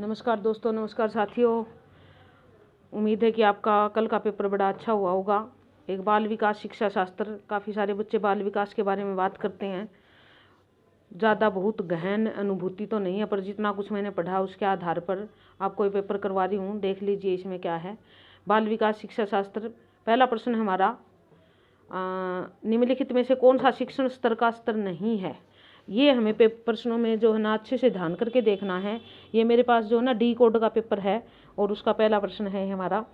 नमस्कार दोस्तों नमस्कार साथियों उम्मीद है कि आपका कल का पेपर बड़ा अच्छा हुआ होगा एक बाल विकास शिक्षा शास्त्र काफ़ी सारे बच्चे बाल विकास के बारे में बात करते हैं ज़्यादा बहुत गहन अनुभूति तो नहीं है पर जितना कुछ मैंने पढ़ा उसके आधार पर आपको ये पेपर करवा रही हूँ देख लीजिए इसमें क्या है बाल विकास शिक्षा शास्त्र पहला प्रश्न हमारा निम्नलिखित में से कौन सा शिक्षण स्तर का स्तर नहीं है ये हमें प्रश्नों में जो है ना अच्छे से ध्यान करके देखना है ये मेरे पास जो है ना डी कोड का पेपर है और उसका पहला प्रश्न है हमारा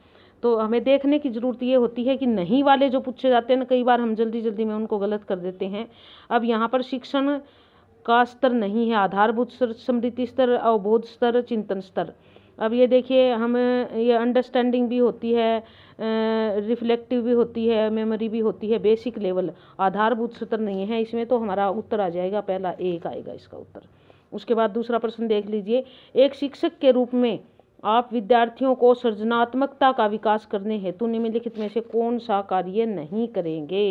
तो हमें देखने की ज़रूरत ये होती है कि नहीं वाले जो पूछे जाते हैं ना कई बार हम जल्दी जल्दी में उनको गलत कर देते हैं अब यहाँ पर शिक्षण का स्तर नहीं है आधारभूत स्तर समृद्धि स्तर अवबोध स्तर चिंतन स्तर अब ये देखिए हमें ये अंडरस्टैंडिंग भी होती है रिफ्लेक्टिव भी होती है मेमोरी भी होती है बेसिक लेवल आधारभूत सूत्र नहीं है इसमें तो हमारा उत्तर आ जाएगा पहला एक आएगा इसका उत्तर उसके बाद दूसरा प्रश्न देख लीजिए एक शिक्षक के रूप में आप विद्यार्थियों को सृजनात्मकता का विकास करने हेतु निम्नलिखित में से कौन सा कार्य नहीं करेंगे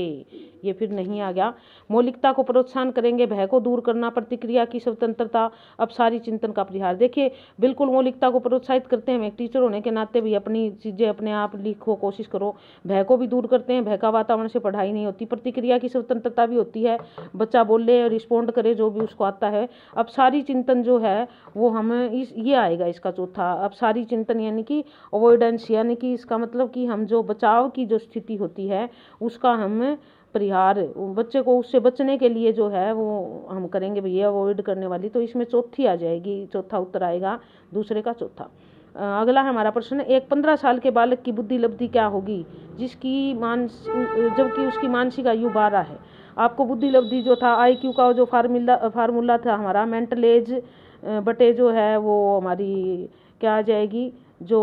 ये फिर नहीं आ गया मौलिकता को प्रोत्साहन करेंगे भय को दूर करना प्रतिक्रिया की स्वतंत्रता अब सारी चिंतन का परिहार देखिए बिल्कुल मौलिकता को प्रोत्साहित करते हैं हम एक टीचर होने के नाते भी अपनी चीज़ें अपने आप लिखो कोशिश करो भय को भी दूर करते हैं भय का वातावरण से पढ़ाई नहीं होती प्रतिक्रिया की स्वतंत्रता भी होती है बच्चा बोले रिस्पोंड करे जो भी उसको आता है अब सारी चिंतन जो है वो हमें इस ये आएगा इसका चौथा अब सारी चिंतन यानी कि अवॉइडेंस यानी कि इसका मतलब कि हम जो बचाव की जो स्थिति होती है उसका हम परिहार बच्चे को उससे बचने के लिए जो है वो हम करेंगे भैया अवॉइड करने वाली तो इसमें चौथी आ जाएगी चौथा उत्तर आएगा दूसरे का चौथा अगला हमारा प्रश्न एक पंद्रह साल के बालक की बुद्धि लब्धि क्या होगी जिसकी मानस जबकि उसकी मानसिक आयु बारह है आपको बुद्धि लब्धि जो था आई क्यू का जो फार्मूला फार्मूला था हमारा मेंटल एज बटे जो है वो हमारी क्या आ जाएगी जो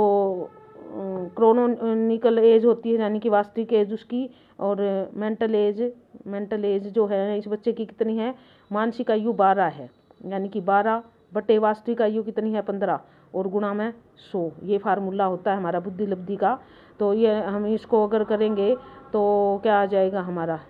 क्रोनोनिकल एज होती है यानी कि वास्तविक एज उसकी और मेंटल एज मेंटल एज जो है इस बच्चे की कितनी है मानसिक आयु बारह है यानी कि बारह बटे वास्तविक आयु कितनी है पंद्रह और गुणा में सौ ये फार्मूला होता है हमारा बुद्धि लब्धि का तो ये हम इसको अगर करेंगे तो क्या आ जाएगा हमारा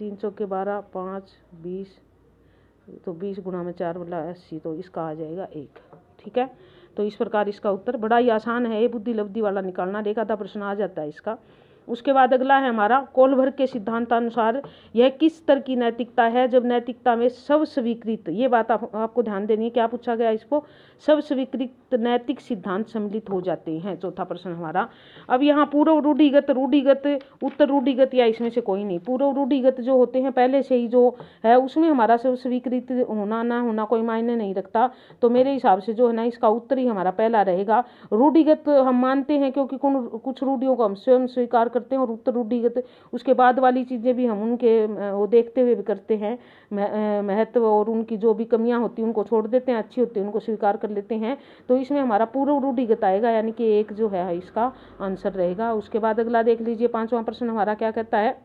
तीन सौ के बारह पाँच बीस तो बीस गुणा में चार बला मतलब अस्सी तो इसका आ जाएगा एक ठीक है तो इस प्रकार इसका उत्तर बड़ा ही आसान है ये बुद्धि लब्धि वाला निकालना देखा था प्रश्न आ जाता है इसका उसके बाद अगला है हमारा कोलभर के सिद्धांतानुसार यह किस स्तर की नैतिकता है जब नैतिकता में सब स्वीकृत ये बात आप, आपको ध्यान देनी है क्या पूछा गया इसको सब स्वीकृत नैतिक सिद्धांत सम्मिलित हो जाते हैं चौथा प्रश्न हमारा अब यहाँ पूर्व रूढ़िगत रूढ़िगत उत्तर रूढ़िगत या इसमें से कोई नहीं पूर्व रूढ़िगत जो होते हैं पहले से ही जो है उसमें हमारा सब स्वीकृत होना ना होना कोई मायने नहीं रखता तो मेरे हिसाब से जो है ना इसका उत्तर ही हमारा पहला रहेगा रूढ़िगत हम मानते हैं क्योंकि कुछ रूढ़ियों को हम स्वयं स्वीकार कर करते हैं और उत्तर रूढ़िगत उसके बाद वाली चीज़ें भी हम उनके वो देखते हुए भी करते हैं महत्व और उनकी जो भी कमियाँ होती हैं उनको छोड़ देते हैं अच्छी होती है उनको स्वीकार कर लेते हैं तो इसमें हमारा पूर्व रूढ़िगत आएगा यानी कि एक जो है इसका आंसर रहेगा उसके बाद अगला देख लीजिए पाँचवा प्रश्न हमारा क्या कहता है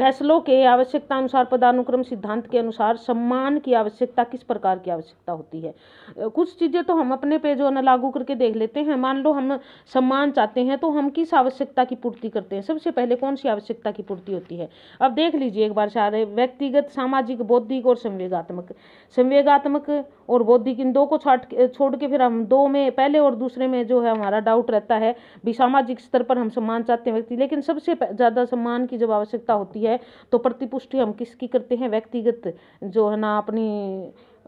मैसलो के आवश्यकता अनुसार पदानुक्रम सिद्धांत के अनुसार सम्मान की आवश्यकता किस प्रकार की आवश्यकता होती है कुछ चीज़ें तो हम अपने पे जो है ना लागू करके देख लेते हैं मान लो हम सम्मान चाहते हैं तो हम किस आवश्यकता की पूर्ति करते हैं सबसे पहले कौन सी आवश्यकता की पूर्ति होती है अब देख लीजिए एक बार सारे व्यक्तिगत सामाजिक बौद्धिक और संवेगात्मक संवेगात्मक और बौद्धिक इन दो को छाट छोड़ के फिर हम दो में पहले और दूसरे में जो है हमारा डाउट रहता है भी सामाजिक स्तर पर हम सम्मान चाहते हैं व्यक्ति लेकिन सबसे ज़्यादा सम्मान की जब आवश्यकता होती है तो प्रतिपुष्टि हम किसकी करते हैं व्यक्तिगत जो है ना अपनी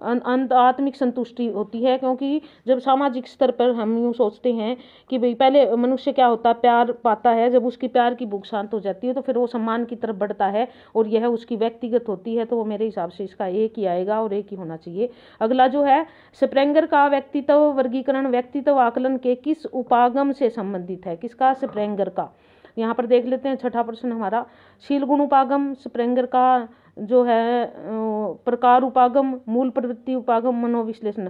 अंत आत्मिक संतुष्टि होती है क्योंकि जब सामाजिक स्तर पर हम यूँ सोचते हैं कि भाई पहले मनुष्य क्या होता है प्यार पाता है जब उसकी प्यार की भूख शांत हो जाती है तो फिर वो सम्मान की तरफ बढ़ता है और यह उसकी व्यक्तिगत होती है तो वो मेरे हिसाब से इसका एक ही आएगा और एक ही होना चाहिए अगला जो है स्प्रेंगर का व्यक्तित्व वर्गीकरण व्यक्तित्व आकलन के किस उपागम से संबंधित है किसका स्प्रेंगर का यहाँ पर देख लेते हैं छठा प्रश्न हमारा शीलगुण उपागम स्प्रेंगर का जो है प्रकार उपागम मूल प्रवृत्ति उपागम मनोविश्लेषण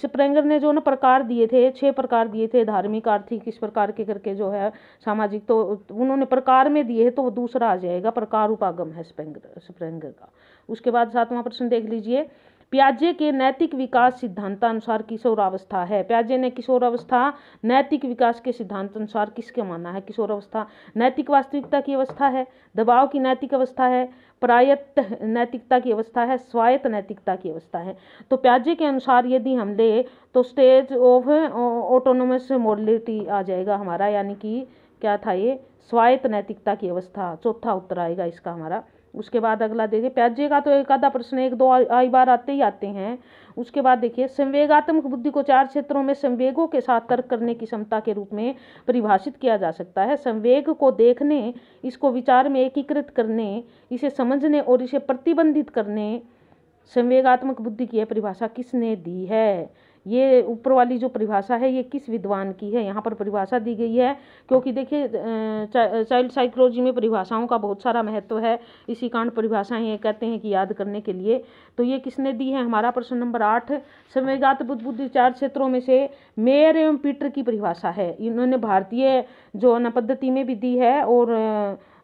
स्प्रेंगर ने जो ना प्रकार दिए थे छह प्रकार दिए थे धार्मिक आर्थिक इस प्रकार के करके जो है सामाजिक तो उन्होंने प्रकार में दिए है तो वो दूसरा आ जाएगा प्रकार उपागम है स्प्रेंगर स्प्रेंगर का उसके बाद सातवां प्रश्न देख लीजिए प्याजे के नैतिक विकास सिद्धांतानुसार किशोरावस्था है प्याजे ने किशोरावस्था नैतिक विकास के सिद्धांत अनुसार किसके माना है किशोरावस्था नैतिक वास्तविकता की अवस्था है दबाव की नैतिक अवस्था है प्रायत नैतिकता की अवस्था है स्वायत्त नैतिकता की अवस्था है तो प्याजे के अनुसार यदि हम ले तो स्टेज ऑफ ऑटोनोमस मोडलिटी आ जाएगा हमारा यानी कि क्या था ये स्वायत्त नैतिकता की अवस्था चौथा उत्तर आएगा इसका हमारा उसके बाद अगला देखिए प्याजे का तो एक आधा प्रश्न एक दो आई बार आते ही आते हैं उसके बाद देखिए संवेगात्मक बुद्धि को चार क्षेत्रों में संवेगों के साथ तर्क करने की क्षमता के रूप में परिभाषित किया जा सकता है संवेग को देखने इसको विचार में एकीकृत करने इसे समझने और इसे प्रतिबंधित करने संवेगात्मक बुद्धि की यह परिभाषा किसने दी है ये ऊपर वाली जो परिभाषा है ये किस विद्वान की है यहाँ पर परिभाषा दी गई है क्योंकि देखिए चाइल्ड साइकोलॉजी में परिभाषाओं का बहुत सारा महत्व है इसी कारण परिभाषाएं ये कहते हैं कि याद करने के लिए तो ये किसने दी है हमारा प्रश्न नंबर आठ बुद्ध बुद्धि चार क्षेत्रों में से मेयर एवं पीटर की परिभाषा है इन्होंने भारतीय जो न पद्धति में भी दी है और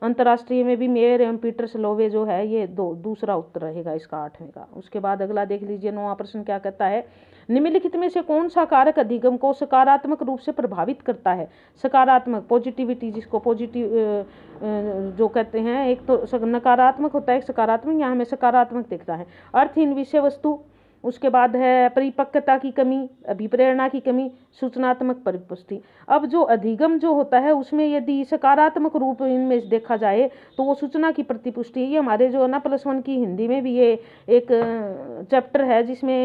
अंतर्राष्ट्रीय में भी मेयर एवं पीटर स्लोवे जो है ये दो दूसरा उत्तर रहेगा इसका आठवें का उसके बाद अगला देख लीजिए नौवा प्रश्न क्या कहता है निम्नलिखित में से कौन सा कारक अधिगम को सकारात्मक रूप से प्रभावित करता है सकारात्मक पॉजिटिविटी जिसको पॉजिटिव जो कहते हैं एक तो नकारात्मक होता है एक सकारात्मक यहाँ हमें सकारात्मक देखता है अर्थहीन विषय वस्तु उसके बाद है परिपक्वता की कमी अभिप्रेरणा की कमी सूचनात्मक परिपुष्टि अब जो अधिगम जो होता है उसमें यदि सकारात्मक रूप इनमें देखा जाए तो वो सूचना की प्रतिपुष्टि ये हमारे जो ना प्लस वन की हिंदी में भी ये एक चैप्टर है जिसमें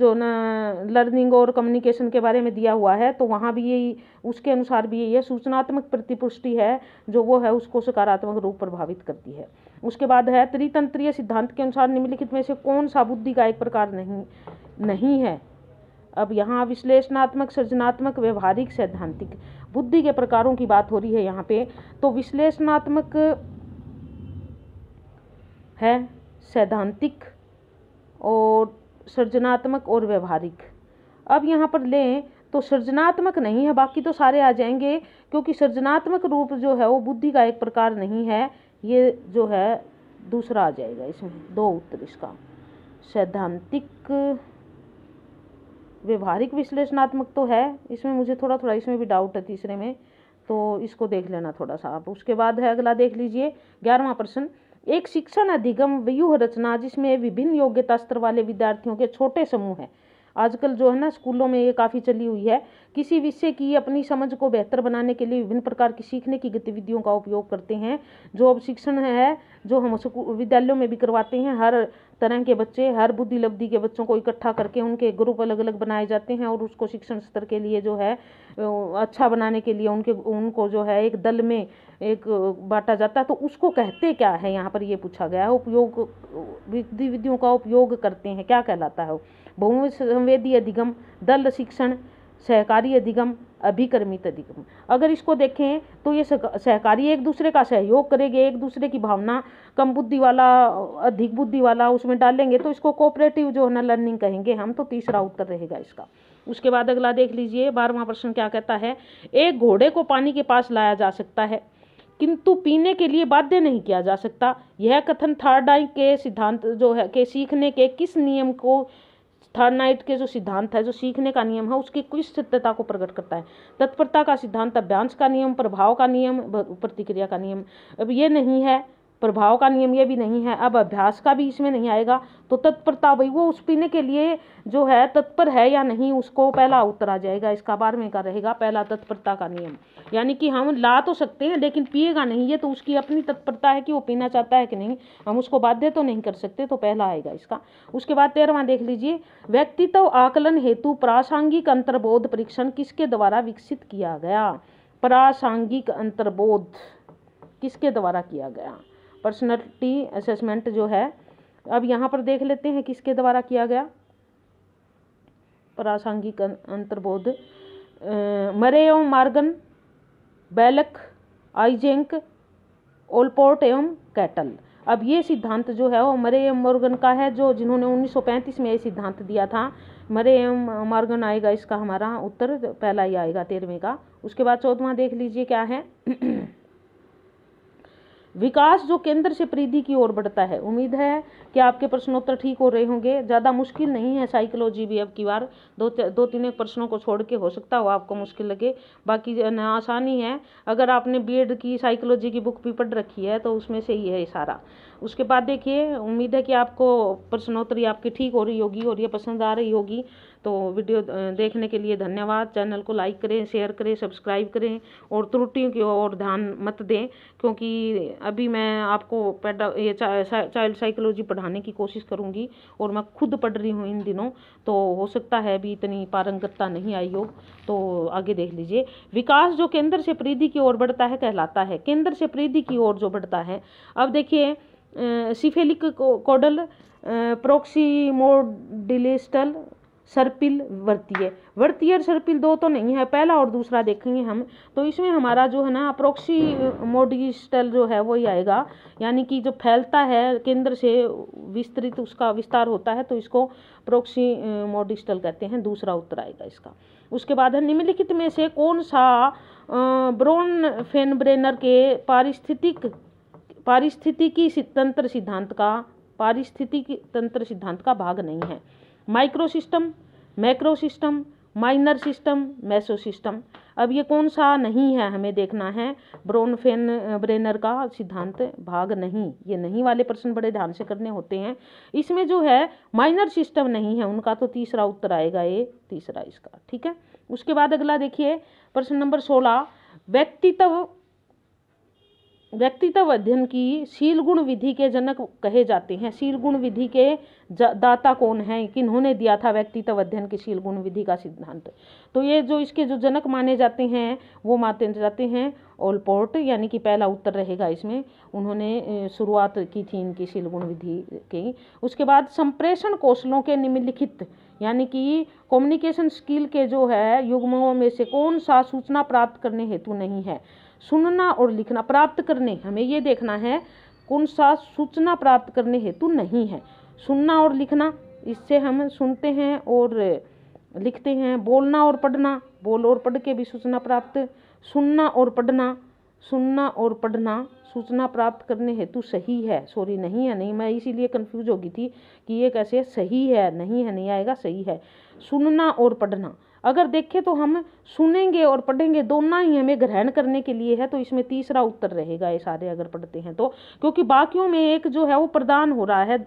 जो ना लर्निंग और कम्युनिकेशन के बारे में दिया हुआ है तो वहाँ भी यही उसके अनुसार भी यही है सूचनात्मक प्रतिपुष्टि है जो वो है उसको सकारात्मक रूप प्रभावित करती है उसके बाद है त्रितंत्रीय सिद्धांत के अनुसार निम्नलिखित में से कौन सा बुद्धि का एक प्रकार नहीं नहीं है अब यहाँ विश्लेषणात्मक सृजनात्मक व्यवहारिक सैद्धांतिक बुद्धि के प्रकारों की बात हो रही है यहाँ पे तो विश्लेषणात्मक है सैद्धांतिक और सृजनात्मक और व्यवहारिक अब यहाँ पर लें तो सृजनात्मक नहीं है बाकी तो सारे आ जाएंगे क्योंकि सृजनात्मक रूप जो है वो बुद्धि का एक प्रकार नहीं है ये जो है दूसरा आ जाएगा इसमें दो उत्तर इसका सैद्धांतिक व्यवहारिक विश्लेषणात्मक तो है इसमें मुझे थोड़ा थोड़ा इसमें भी डाउट है तीसरे में तो इसको देख लेना थोड़ा सा आप उसके बाद है अगला देख लीजिए ग्यारहवा प्रश्न एक शिक्षण अधिगम व्यूह रचना जिसमें विभिन्न योग्यता स्तर वाले विद्यार्थियों के छोटे समूह हैं आजकल जो है ना स्कूलों में ये काफ़ी चली हुई है किसी विषय की अपनी समझ को बेहतर बनाने के लिए विभिन्न प्रकार की सीखने की गतिविधियों का उपयोग करते हैं जो अब शिक्षण है जो हम विद्यालयों में भी करवाते हैं हर तरह के बच्चे हर बुद्धि लब्धि के बच्चों को इकट्ठा करके उनके ग्रुप अलग अलग बनाए जाते हैं और उसको शिक्षण स्तर के लिए जो है अच्छा बनाने के लिए उनके उनको जो है एक दल में एक बांटा जाता है तो उसको कहते क्या है यहाँ पर ये पूछा गया है उपयोग विधियों का उपयोग करते हैं क्या कहलाता है भूमि संवेदी अधिगम दल शिक्षण सहकारी अधिगम अभिक्रमित अधिगम अगर इसको देखें तो ये सहकारी एक दूसरे का सहयोग करेंगे एक दूसरे की भावना कम बुद्धि वाला अधिक बुद्धि वाला उसमें डालेंगे तो इसको कोऑपरेटिव जो है ना लर्निंग कहेंगे हम तो तीसरा उत्तर रहेगा इसका उसके बाद अगला देख लीजिए बारहवा प्रश्न क्या कहता है एक घोड़े को पानी के पास लाया जा सकता है किंतु पीने के लिए बाध्य नहीं किया जा सकता यह कथन आई के सिद्धांत जो है के सीखने के किस नियम को थर्ड नाइट के जो सिद्धांत है जो सीखने का नियम है उसकी कुछ सत्यता को प्रकट करता है तत्परता का सिद्धांत अभ्यांश का नियम प्रभाव का नियम प्रतिक्रिया का नियम अब ये नहीं है प्रभाव का नियम ये भी नहीं है अब अभ्यास का भी इसमें नहीं आएगा तो तत्परता भाई वो उस पीने के लिए जो है तत्पर है या नहीं उसको पहला उत्तर आ जाएगा इसका बारहवें का रहेगा पहला तत्परता का नियम यानी कि हम ला तो सकते हैं लेकिन पिएगा नहीं ये तो उसकी अपनी तत्परता है कि वो पीना चाहता है कि नहीं हम उसको बाध्य तो नहीं कर सकते तो पहला आएगा इसका उसके बाद तेरहवा देख लीजिए व्यक्तित्व आकलन हेतु प्रासंगिक अंतर्बोध परीक्षण किसके द्वारा विकसित किया गया प्रासंगिक अंतर्बोध किसके द्वारा किया गया पर्सनलिटी असेसमेंट जो है अब यहाँ पर देख लेते हैं किसके द्वारा किया गया प्रासंगिक अं-, अंतर्बोध मरे एवं मार्गन बैलक आइजेंक ओलपोर्ट एवं कैटल अब ये सिद्धांत जो है वो मरे एम मोर्गन का है जो जिन्होंने 1935 में ये सिद्धांत दिया था मरे एम मॉर्गन आएगा इसका हमारा उत्तर पहला ही आएगा तेरहवें का उसके बाद चौदवा देख लीजिए क्या है विकास जो केंद्र से परिधि की ओर बढ़ता है उम्मीद है कि आपके प्रश्नोत्तर ठीक हो रहे होंगे ज़्यादा मुश्किल नहीं है साइकोलॉजी भी अब की बार दो दो तीन एक प्रश्नों को छोड़ के हो सकता हो आपको मुश्किल लगे बाकी आसानी है अगर आपने बीएड की साइकोलॉजी की बुक भी पढ़ रखी है तो उसमें से ही है सारा उसके बाद देखिए उम्मीद है कि आपको प्रश्नोत्तरी आपकी ठीक हो रही होगी और ये पसंद आ रही होगी तो वीडियो देखने के लिए धन्यवाद चैनल को लाइक करें शेयर करें सब्सक्राइब करें और त्रुटियों की ओर ध्यान मत दें क्योंकि अभी मैं आपको पैडा ये चाइल्ड साइकोलॉजी पढ़ाने की कोशिश करूँगी और मैं खुद पढ़ रही हूँ इन दिनों तो हो सकता है अभी इतनी पारंगतता नहीं आई हो तो आगे देख लीजिए विकास जो केंद्र से प्रीधि की ओर बढ़ता है कहलाता है केंद्र से प्रीधि की ओर जो बढ़ता है अब देखिए सिफेलिक कोडल प्रोक्सीमोडिलिस्टल सर्पिल वर्तीय वर्तीय और सर्पिल दो तो नहीं है पहला और दूसरा देखेंगे हम तो इसमें हमारा जो है ना अप्रोक्सी मोडिस्टल जो है वही आएगा यानी कि जो फैलता है केंद्र से विस्तृत उसका विस्तार होता है तो इसको प्रोक्सी मोडिस्टल कहते हैं दूसरा उत्तर आएगा इसका उसके बाद है निम्नलिखित में से कौन सा ब्रोन फेनब्रेनर के पारिस्थितिक पारिस्थितिकी तंत्र सिद्धांत का पारिस्थितिकी तंत्र सिद्धांत का भाग नहीं है micro system macro system minor system meso system अब ये कौन सा नहीं है हमें देखना है ब्रोनफेन ब्रेनर का सिद्धांत भाग नहीं ये नहीं वाले प्रश्न बड़े ध्यान से करने होते हैं इसमें जो है माइनर सिस्टम नहीं है उनका तो तीसरा उत्तर आएगा ये तीसरा इसका ठीक है उसके बाद अगला देखिए प्रश्न नंबर सोलह व्यक्तित्व व्यक्तित्व अध्ययन की शील गुण विधि के जनक कहे जाते हैं शील गुण विधि के दाता कौन है किन्होंने दिया था व्यक्तित्व अध्ययन की शील गुण विधि का सिद्धांत तो ये जो इसके जो जनक माने जाते हैं वो माने जाते हैं ओलपोर्ट यानी कि पहला उत्तर रहेगा इसमें उन्होंने शुरुआत की थी इनकी शील गुण विधि की उसके बाद संप्रेषण कौशलों के निम्नलिखित यानी कि कम्युनिकेशन स्किल के जो है युग्मों में से कौन सा सूचना प्राप्त करने हेतु नहीं है सुनना और लिखना प्राप्त करने हमें ये देखना है कौन सा सूचना प्राप्त करने हेतु नहीं है सुनना और लिखना इससे हम सुनते हैं और लिखते हैं बोलना और पढ़ना बोल और पढ़ के भी सूचना प्राप्त सुनना और पढ़ना सुनना और पढ़ना सूचना प्राप्त करने हेतु सही है सॉरी नहीं है नहीं मैं इसीलिए कंफ्यूज होगी थी कि ये कैसे सही है नहीं है नहीं आएगा सही है सुनना और पढ़ना अगर देखें तो हम सुनेंगे और पढ़ेंगे दोनों ही हमें ग्रहण करने के लिए है तो इसमें तीसरा उत्तर रहेगा ये सारे अगर पढ़ते हैं तो क्योंकि बाकियों में एक जो है वो प्रदान हो रहा है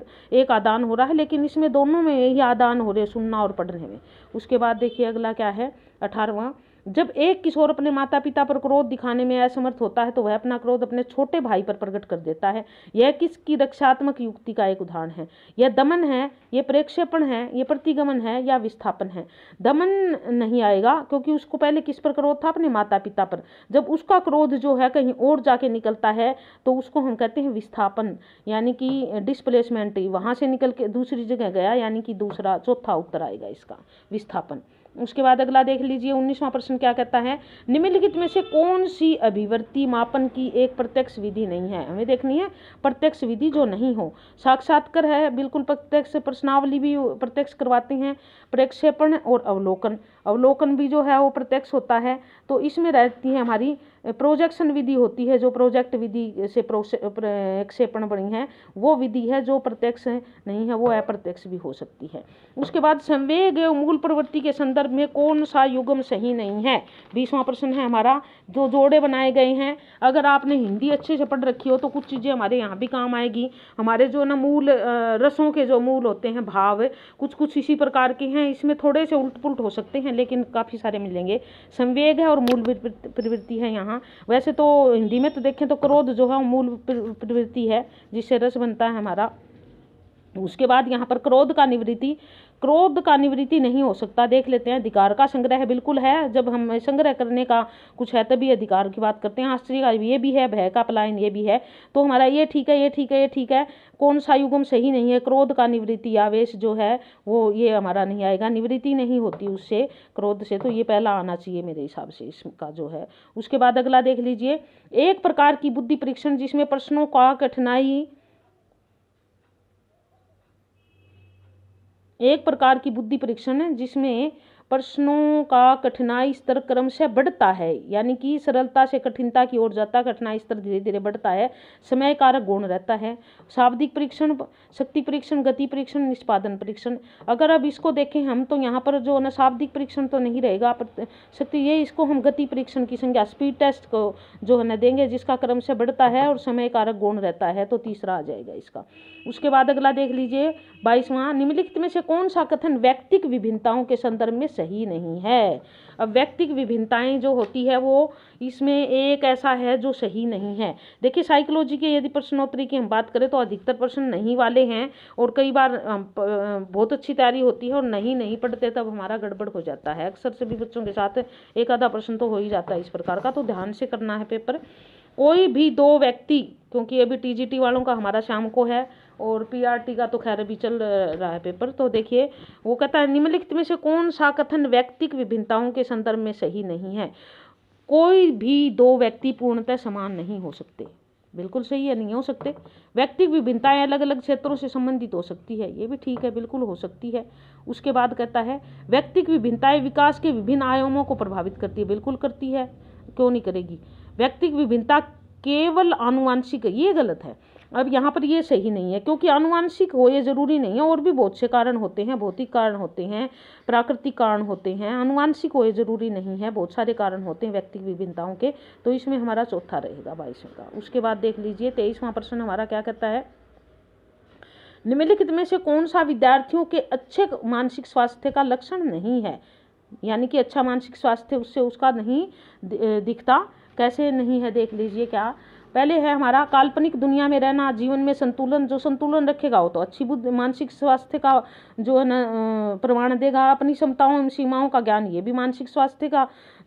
एक आदान हो रहा है लेकिन इसमें दोनों में ही आदान हो रहे सुनना और पढ़ने में उसके बाद देखिए अगला क्या है अठारहवा जब एक किशोर अपने माता पिता पर क्रोध दिखाने में असमर्थ होता है तो वह अपना क्रोध अपने छोटे भाई पर प्रकट कर देता है यह किसकी रक्षात्मक युक्ति का एक उदाहरण है यह दमन है यह प्रेक्षेपण है यह प्रतिगमन है या विस्थापन है दमन नहीं आएगा क्योंकि उसको पहले किस पर क्रोध था अपने माता पिता पर जब उसका क्रोध जो है कहीं और जाके निकलता है तो उसको हम कहते हैं विस्थापन यानी कि डिस्प्लेसमेंट वहाँ से निकल के दूसरी जगह गया यानी कि दूसरा चौथा उत्तर आएगा इसका विस्थापन उसके बाद अगला देख लीजिए उन्नीसवां प्रश्न क्या कहता है निम्नलिखित में से कौन सी अभिवर्ती मापन की एक प्रत्यक्ष विधि नहीं है हमें देखनी है प्रत्यक्ष विधि जो नहीं हो साक्षात्कार है बिल्कुल प्रत्यक्ष प्रश्नावली भी प्रत्यक्ष करवाते हैं प्रक्षेपण और अवलोकन अवलोकन भी जो है वो प्रत्यक्ष होता है तो इसमें रहती है हमारी प्रोजेक्शन विधि होती है जो प्रोजेक्ट विधि से प्रक्षेपण बनी है वो विधि है जो प्रत्यक्ष नहीं है वो अप्रत्यक्ष भी हो सकती है उसके बाद संवेग एवं मूल प्रवृत्ति के संदर्भ में कौन सा युगम सही नहीं है बीसवा प्रश्न है हमारा जो जोड़े बनाए गए हैं अगर आपने हिंदी अच्छे से पढ़ रखी हो तो कुछ चीज़ें हमारे यहाँ भी काम आएगी हमारे जो ना मूल रसों के जो मूल होते हैं भाव कुछ कुछ इसी प्रकार के हैं इसमें थोड़े से उल्ट पुलट हो सकते हैं लेकिन काफ़ी सारे मिलेंगे संवेग है और मूल प्रवृत्ति है यहाँ यहाँ वैसे तो हिंदी में तो देखें तो क्रोध जो है मूल प्रवृत्ति है जिससे रस बनता है हमारा उसके बाद यहाँ पर क्रोध का निवृत्ति क्रोध का निवृत्ति नहीं हो सकता देख लेते हैं अधिकार का संग्रह बिल्कुल है जब हम संग्रह करने का कुछ है तभी अधिकार की बात करते हैं आश्चर्य का ये भी है भय का पलायन ये भी है तो हमारा ये ठीक है ये ठीक है ये ठीक है कौन सा युगम सही नहीं है क्रोध का निवृत्ति आवेश जो है वो ये हमारा नहीं आएगा निवृत्ति नहीं होती उससे क्रोध से तो ये पहला आना चाहिए मेरे हिसाब से इसका जो है उसके बाद अगला देख लीजिए एक प्रकार की बुद्धि परीक्षण जिसमें प्रश्नों का कठिनाई एक प्रकार की बुद्धि परीक्षण है जिसमें प्रश्नों का कठिनाई स्तर क्रमशः बढ़ता है यानी कि सरलता से कठिनता की ओर जाता कठिनाई स्तर धीरे धीरे बढ़ता है समय कारक गुण रहता है शाब्दिक परीक्षण शक्ति परीक्षण गति परीक्षण निष्पादन परीक्षण अगर अब इसको देखें हम तो यहाँ पर जो ना शाब्दिक परीक्षण तो नहीं रहेगा शक्ति ये इसको हम गति परीक्षण की संज्ञा स्पीड टेस्ट को जो है ना देंगे जिसका क्रम से बढ़ता है और समय कारक गुण रहता है तो तीसरा आ जाएगा इसका उसके बाद अगला देख लीजिए बाईसवां निम्नलिखित में से कौन सा कथन व्यक्तिक विभिन्नताओं के संदर्भ में सही सही नहीं है अब व्यक्तिक विभिन्नताएं जो होती है वो इसमें एक ऐसा है जो सही नहीं है देखिए साइकोलॉजी के यदि प्रश्नोत्तरी की हम बात करें तो अधिकतर प्रश्न नहीं वाले हैं और कई बार बहुत अच्छी तैयारी होती है और नहीं नहीं पढ़ते तब हमारा गड़बड़ हो जाता है अक्सर सभी बच्चों के साथ एक आधा प्रश्न तो हो ही जाता है इस प्रकार का तो ध्यान से करना है पेपर कोई भी दो व्यक्ति क्योंकि अभी टीजीटी वालों का हमारा शाम को है और पीआरटी का तो खैर अभी चल रहा है पेपर तो देखिए वो कहता है निम्नलिखित में से कौन सा कथन व्यक्तिक विभिन्नताओं के संदर्भ में सही नहीं है कोई भी दो व्यक्ति पूर्णतः समान नहीं हो सकते बिल्कुल सही है नहीं हो सकते व्यक्तिक विभिन्नताएं अलग अलग क्षेत्रों से संबंधित हो सकती है ये भी ठीक है बिल्कुल हो सकती है उसके बाद कहता है व्यक्तिक विभिन्नताएं विकास के विभिन्न आयामों को प्रभावित करती है बिल्कुल करती है क्यों नहीं करेगी व्यक्तिक विभिन्नता केवल आनुवंशिक ये गलत है अब यहाँ पर ये सही नहीं है क्योंकि आनुवंशिक हो ये ज़रूरी नहीं है और भी बहुत से कारण होते हैं भौतिक कारण होते हैं प्राकृतिक कारण होते हैं आनुवंशिक हो ये ज़रूरी नहीं है बहुत सारे कारण होते हैं व्यक्तिक विभिन्नताओं के तो इसमें हमारा चौथा रहेगा बाईसवें का उसके बाद देख लीजिए तेईसवां प्रश्न हमारा क्या कहता है निम्नलिखित में से कौन सा विद्यार्थियों के अच्छे मानसिक स्वास्थ्य का लक्षण नहीं है यानी कि अच्छा मानसिक स्वास्थ्य उससे उसका नहीं दिखता कैसे नहीं है देख लीजिए क्या पहले है हमारा काल्पनिक दुनिया में रहना जीवन में संतुलन जो संतुलन रखेगा वो तो अच्छी बुद्धि मानसिक स्वास्थ्य का जो है ना प्रमाण देगा अपनी क्षमताओं एवं सीमाओं का ज्ञान ये भी मानसिक स्वास्थ्य का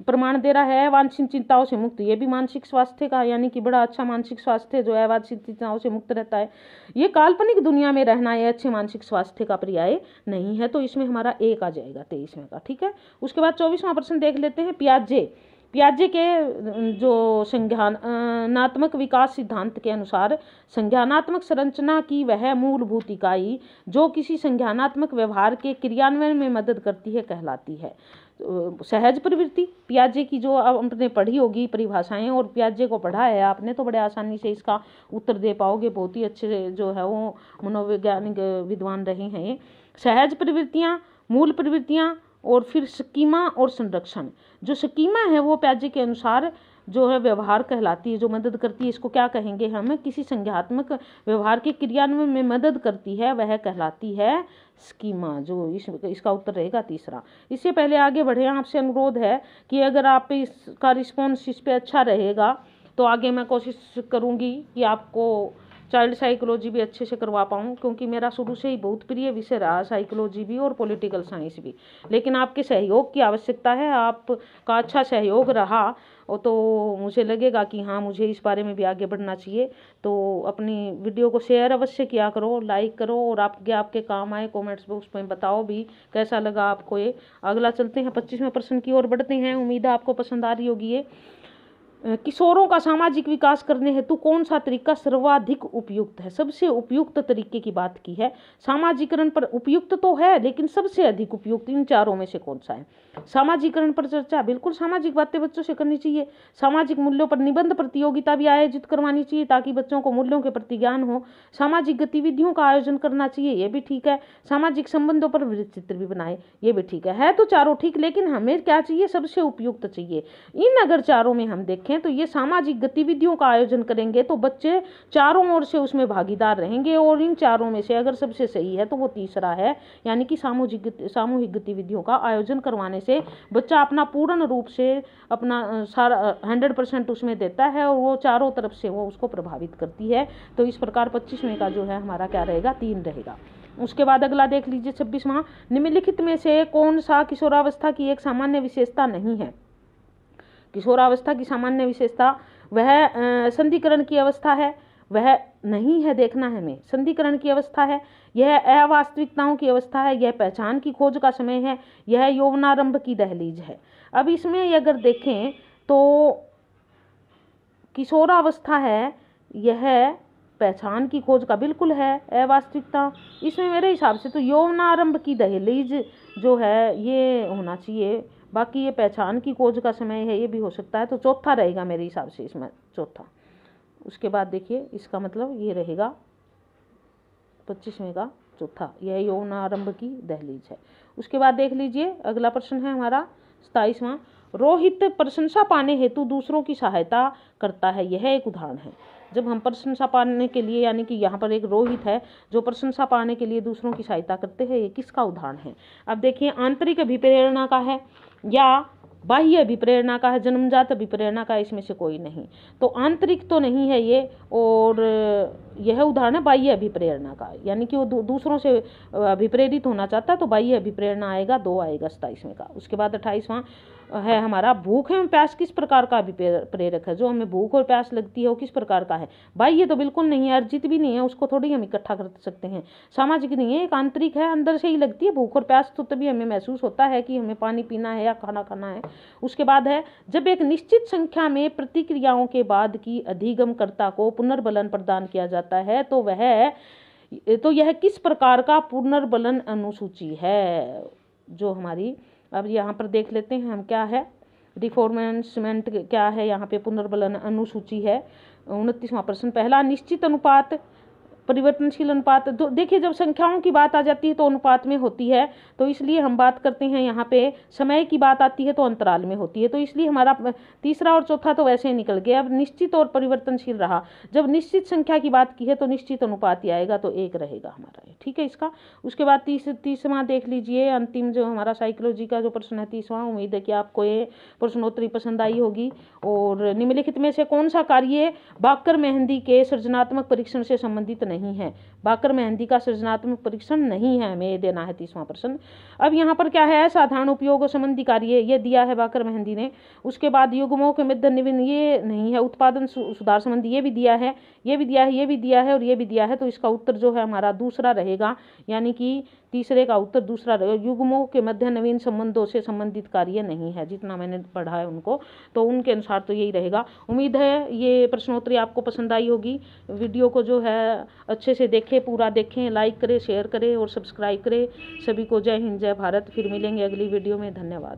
प्रमाण दे रहा है वांछित चिंताओं से मुक्त ये भी मानसिक स्वास्थ्य का यानी कि बड़ा अच्छा मानसिक स्वास्थ्य जो है वांछित चिंताओं से मुक्त रहता है ये काल्पनिक दुनिया में रहना ये अच्छे मानसिक स्वास्थ्य का पर्याय नहीं है तो इसमें हमारा एक आ जाएगा तेईसवें का ठीक है उसके बाद चौबीसवां प्रश्न देख लेते हैं प्याजे पियाजे के अं, जो संज्ञानात्मक अं, विकास सिद्धांत के अनुसार संज्ञानात्मक संरचना की वह मूलभूत इकाई जो किसी संज्ञानात्मक व्यवहार के क्रियान्वयन में मदद करती है कहलाती है तो, सहज प्रवृत्ति पियाजे की जो आपने पढ़ी होगी परिभाषाएं और पियाजे को पढ़ा है आपने तो बड़े आसानी से इसका उत्तर दे पाओगे बहुत ही अच्छे जो है वो मनोवैज्ञानिक विद्वान रहे हैं सहज प्रवृत्तियाँ मूल प्रवृत्तियाँ और फिर स्कीमा और संरक्षण जो स्कीमा है वो प्याजे के अनुसार जो है व्यवहार कहलाती है जो मदद करती है इसको क्या कहेंगे हम किसी संज्ञात्मक व्यवहार के क्रियान्वयन में मदद करती है वह कहलाती है स्कीमा जो इस इसका उत्तर रहेगा तीसरा इससे पहले आगे बढ़े आपसे अनुरोध है कि अगर आप इसका रिस्पॉन्स इस पर अच्छा रहेगा तो आगे मैं कोशिश करूँगी कि आपको चाइल्ड साइकोलॉजी भी अच्छे से करवा पाऊँ क्योंकि मेरा शुरू से ही बहुत प्रिय विषय रहा साइकोलॉजी भी और पॉलिटिकल साइंस भी लेकिन आपके सहयोग की आवश्यकता है आपका अच्छा सहयोग रहा और तो मुझे लगेगा कि हाँ मुझे इस बारे में भी आगे बढ़ना चाहिए तो अपनी वीडियो को शेयर अवश्य किया करो लाइक करो और आपके आपके काम आए कॉमेंट्स बॉक्स में बताओ भी कैसा लगा आपको ये अगला चलते हैं पच्चीसवें प्रश्न की ओर बढ़ते हैं उम्मीद है आपको पसंद आ रही होगी ये किशोरों का सामाजिक विकास करने हेतु कौन सा तरीका सर्वाधिक उपयुक्त है सबसे उपयुक्त तरीके की बात की है सामाजिकरण पर उपयुक्त तो है लेकिन सबसे अधिक उपयुक्त इन चारों में से कौन सा है सामाजिकरण पर चर्चा बिल्कुल सामाजिक बातें बच्चों से करनी चाहिए सामाजिक मूल्यों पर निबंध प्रतियोगिता भी आयोजित करवानी चाहिए ताकि बच्चों को मूल्यों के प्रति ज्ञान हो सामाजिक गतिविधियों का आयोजन करना चाहिए यह भी ठीक है सामाजिक संबंधों पर चित्र भी बनाए ये भी ठीक है, है तो चारों ठीक लेकिन हमें क्या चाहिए सबसे उपयुक्त चाहिए इन अगर चारों में हम देखें रखें तो ये सामाजिक गतिविधियों का आयोजन करेंगे तो बच्चे चारों ओर से उसमें भागीदार रहेंगे और इन चारों में से अगर सबसे सही है तो वो तीसरा है यानी कि सामूहिक सामूहिक गतिविधियों का आयोजन करवाने से बच्चा अपना पूर्ण रूप से अपना सारा हंड्रेड परसेंट उसमें देता है और वो चारों तरफ से वो उसको प्रभावित करती है तो इस प्रकार पच्चीसवें का जो है हमारा क्या रहेगा तीन रहेगा उसके बाद अगला देख लीजिए छब्बीसवां निम्नलिखित में से कौन सा किशोरावस्था की एक सामान्य विशेषता नहीं है किशोरावस्था की सामान्य विशेषता वह संधिकरण की अवस्था है वह नहीं है देखना है हमें संधिकरण की अवस्था है यह अवास्तविकताओं की अवस्था है यह पहचान की खोज का समय है यह यौवनारंभ की दहलीज है अब इसमें अगर देखें तो किशोरावस्था है यह पहचान की खोज का बिल्कुल है अवास्तविकता इसमें मेरे हिसाब से तो यौवनारंभ की दहलीज जो है ये होना चाहिए बाकी ये पहचान की खोज का समय है ये भी हो सकता है तो चौथा रहेगा मेरे हिसाब से इसमें चौथा उसके बाद देखिए इसका मतलब ये रहेगा पच्चीसवें का चौथा यह यौन आरंभ की दहलीज है उसके बाद देख लीजिए अगला प्रश्न है हमारा सताईसवां रोहित प्रशंसा पाने हेतु दूसरों की सहायता करता है यह एक उदाहरण है जब हम प्रशंसा पाने के लिए यानी कि यहाँ पर एक रोहित है जो प्रशंसा पाने के लिए दूसरों की सहायता करते हैं ये किसका उदाहरण है अब देखिए आंतरिक अभिप्रेरणा का है या बाह्य अभिप्रेरणा का है जन्मजात अभिप्रेरणा का इसमें से कोई नहीं तो आंतरिक तो नहीं है ये और यह उदाहरण है बाह्य अभिप्रेरणा का यानी कि वो दूसरों से अभिप्रेरित होना चाहता है तो बाह्य अभिप्रेरणा आएगा दो आएगा सत्ताईसवें का उसके बाद अट्ठाईसवां है हमारा भूख है प्यास किस प्रकार का भी प्रेरक है जो हमें भूख और प्यास लगती है वो किस प्रकार का है भाई ये तो बिल्कुल नहीं है अर्जित भी नहीं है उसको थोड़ी हम इकट्ठा कर सकते हैं सामाजिक नहीं है एक आंतरिक है अंदर से ही लगती है भूख और प्यास तो तभी हमें महसूस होता है कि हमें पानी पीना है या खाना खाना है उसके बाद है जब एक निश्चित संख्या में प्रतिक्रियाओं के बाद की अधिगमकर्ता को पुनर्बलन प्रदान किया जाता है तो वह तो यह किस प्रकार का पुनर्बलन अनुसूची है जो हमारी अब यहाँ पर देख लेते हैं हम क्या है रिफोर्मेंसमेंट क्या है यहाँ पे पुनर्बलन अनुसूची है उनतीसवां प्रश्न पहला निश्चित अनुपात परिवर्तनशील अनुपात तो देखिए जब संख्याओं की बात आ जाती है तो अनुपात में होती है तो इसलिए हम बात करते हैं यहाँ पे समय की बात आती है तो अंतराल में होती है तो इसलिए हमारा तीसरा और चौथा तो वैसे ही निकल गया अब निश्चित और परिवर्तनशील रहा जब निश्चित संख्या की बात की है तो निश्चित अनुपात ही आएगा तो एक रहेगा हमारा ठीक है इसका उसके बाद तीस तीसवा देख लीजिए अंतिम जो हमारा साइकोलॉजी का जो प्रश्न है तीसवा उम्मीद है कि आपको ये प्रश्नोत्तरी पसंद आई होगी और निम्नलिखित में से कौन सा कार्य बाकर मेहंदी के सृजनात्मक परीक्षण से संबंधित नहीं नहीं है बाकर मेहंदी का सृजनात्मक परीक्षण नहीं है हमें देना है तीसवां प्रश्न अब यहाँ पर क्या है साधारण उपयोग संबंधी कार्य ये दिया है बाकर मेहंदी ने उसके बाद युग्मों के मिद्ध निविन ये नहीं है उत्पादन सुधार संबंधी ये भी दिया है ये भी दिया है ये भी दिया है और ये भी दिया है तो इसका उत्तर जो है हमारा दूसरा रहेगा यानी कि तीसरे का उत्तर दूसरा युग्मों के मध्य नवीन संबंधों से संबंधित कार्य नहीं है जितना मैंने पढ़ा है उनको तो उनके अनुसार तो यही रहेगा उम्मीद है ये प्रश्नोत्तरी आपको पसंद आई होगी वीडियो को जो है अच्छे से देखें पूरा देखें लाइक करें शेयर करें और सब्सक्राइब करें सभी को जय हिंद जय भारत फिर मिलेंगे अगली वीडियो में धन्यवाद